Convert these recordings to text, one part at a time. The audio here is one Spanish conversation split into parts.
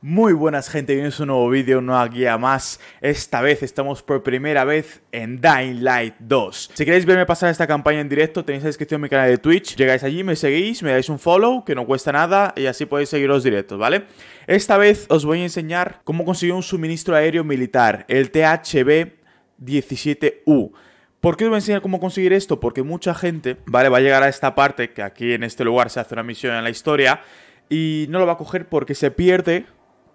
Muy buenas gente, bienvenidos a un nuevo vídeo, una guía más Esta vez estamos por primera vez en Dying Light 2 Si queréis verme pasar esta campaña en directo tenéis la descripción de mi canal de Twitch Llegáis allí, me seguís, me dais un follow, que no cuesta nada Y así podéis seguir los directos, ¿vale? Esta vez os voy a enseñar cómo conseguir un suministro aéreo militar El THB-17U ¿Por qué os voy a enseñar cómo conseguir esto? Porque mucha gente, ¿vale? Va a llegar a esta parte, que aquí en este lugar se hace una misión en la historia, y no lo va a coger porque se pierde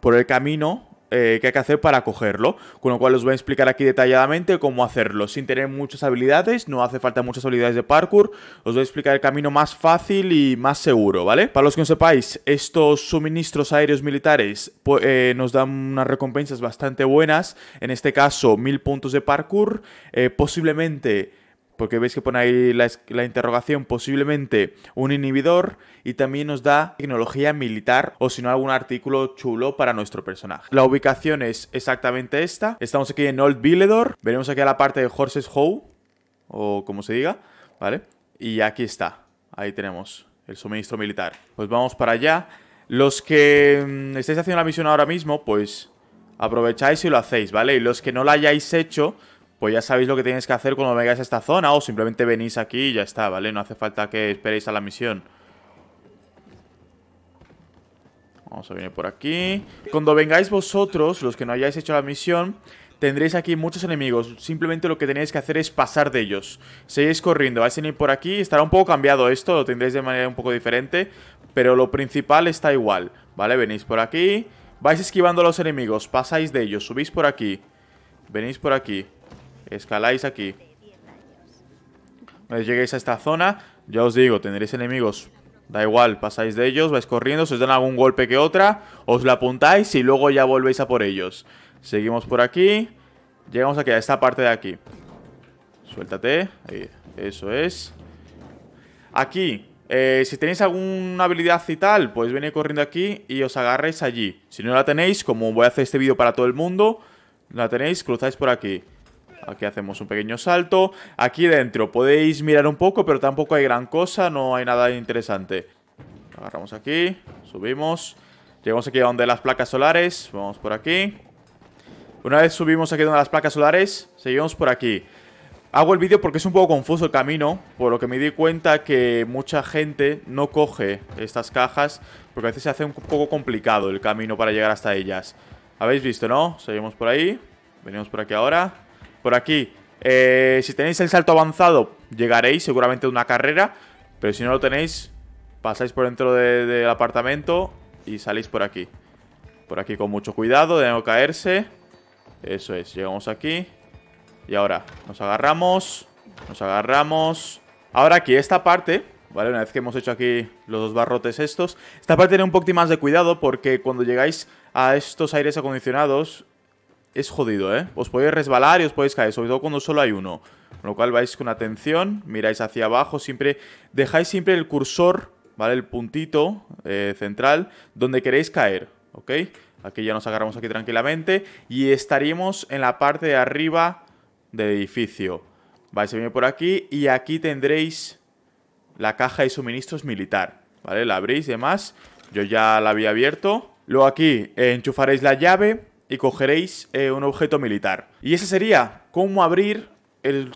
por el camino eh, que hay que hacer para cogerlo, con lo cual os voy a explicar aquí detalladamente cómo hacerlo, sin tener muchas habilidades, no hace falta muchas habilidades de parkour, os voy a explicar el camino más fácil y más seguro, ¿vale? Para los que no sepáis, estos suministros aéreos militares pues, eh, nos dan unas recompensas bastante buenas, en este caso Mil puntos de parkour, eh, posiblemente porque veis que pone ahí la, interrogación, posiblemente un inhibidor, y también nos da tecnología militar o si no algún artículo chulo para nuestro personaje. La ubicación es exactamente esta, estamos aquí en Old Villedor, veremos aquí a la parte de Horses o como se diga, ¿vale? Y aquí está, ahí tenemos el suministro militar. Pues vamos para allá. Los que mm, estáis haciendo la misión ahora mismo, pues aprovecháis y lo hacéis, ¿vale? Y los que no la hayáis hecho pues ya sabéis lo que tenéis que hacer cuando vengáis a esta zona o simplemente venís aquí y ya está, ¿vale? No hace falta que esperéis a la misión. Vamos a venir por aquí. Cuando vengáis vosotros, los que no hayáis hecho la misión, tendréis aquí muchos enemigos. Simplemente lo que tenéis que hacer es pasar de ellos. Seguís corriendo, vais a venir por aquí. Estará un poco cambiado esto, lo tendréis de manera un poco diferente. Pero lo principal está igual, ¿vale? Venís por aquí, vais esquivando a los enemigos, pasáis de ellos, subís por aquí. Venís por aquí. Escaláis aquí. Cuando lleguéis a esta zona, ya os digo, tendréis enemigos. Da igual, pasáis de ellos, vais corriendo, Si os dan algún golpe que otra, os la apuntáis y luego ya volvéis a por ellos. Seguimos por aquí. Llegamos aquí, a esta parte de aquí. Suéltate. Ahí, eso es. Aquí, eh, si tenéis alguna habilidad y tal, pues venir corriendo aquí y os agarréis allí. Si no la tenéis, como voy a hacer este vídeo para todo el mundo, la tenéis, cruzáis por aquí. Aquí hacemos un pequeño salto. Aquí dentro podéis mirar un poco, pero tampoco hay gran cosa, no hay nada interesante. Agarramos aquí, subimos. Llegamos aquí a donde las placas solares. Vamos por aquí. Una vez subimos aquí donde las placas solares, seguimos por aquí. Hago el vídeo porque es un poco confuso el camino, por lo que me di cuenta que mucha gente no coge estas cajas, porque a veces se hace un poco complicado el camino para llegar hasta ellas. Habéis visto, ¿no? Seguimos por ahí, venimos por aquí ahora, por aquí. Eh, si tenéis el salto avanzado, llegaréis seguramente a una carrera. Pero si no lo tenéis, pasáis por dentro del apartamento y salís por aquí. Por aquí con mucho cuidado de no caerse. Eso es, llegamos aquí. Y ahora, nos agarramos. Nos agarramos. Ahora aquí, esta parte, ¿vale? Una vez que hemos hecho aquí los dos barrotes estos. Esta parte tiene un poquito más de cuidado porque cuando llegáis a estos aires acondicionados es jodido, ¿eh? Os podéis resbalar y os podéis caer, sobre todo cuando solo hay uno. Con lo cual vais con atención, miráis hacia abajo, siempre dejáis siempre el cursor, ¿vale? El puntito eh, central donde queréis caer, ¿ok? Aquí ya nos agarramos aquí tranquilamente y estaríamos en la parte de arriba del edificio. Vais a venir por aquí y aquí tendréis la caja de suministros militar, ¿vale? La abrís y demás. Yo ya la había abierto. Luego aquí enchufaréis la llave y cogeréis eh, un objeto militar. Y ese sería cómo abrir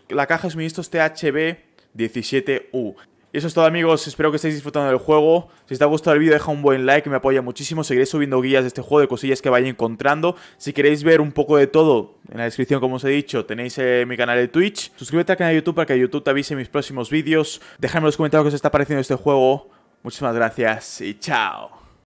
la caja de suministros THB-17U. Y eso es todo amigos, espero que estéis disfrutando del juego. Si te ha gustado el vídeo deja un buen like, me apoya muchísimo. Seguiré subiendo guías de este juego, de cosillas que vaya encontrando. Si queréis ver un poco de todo, en la descripción como os he dicho, tenéis eh, mi canal de Twitch. Suscríbete al canal de YouTube para que YouTube te avise mis próximos vídeos. Dejadme en los comentarios qué os está pareciendo este juego. Muchísimas gracias y chao.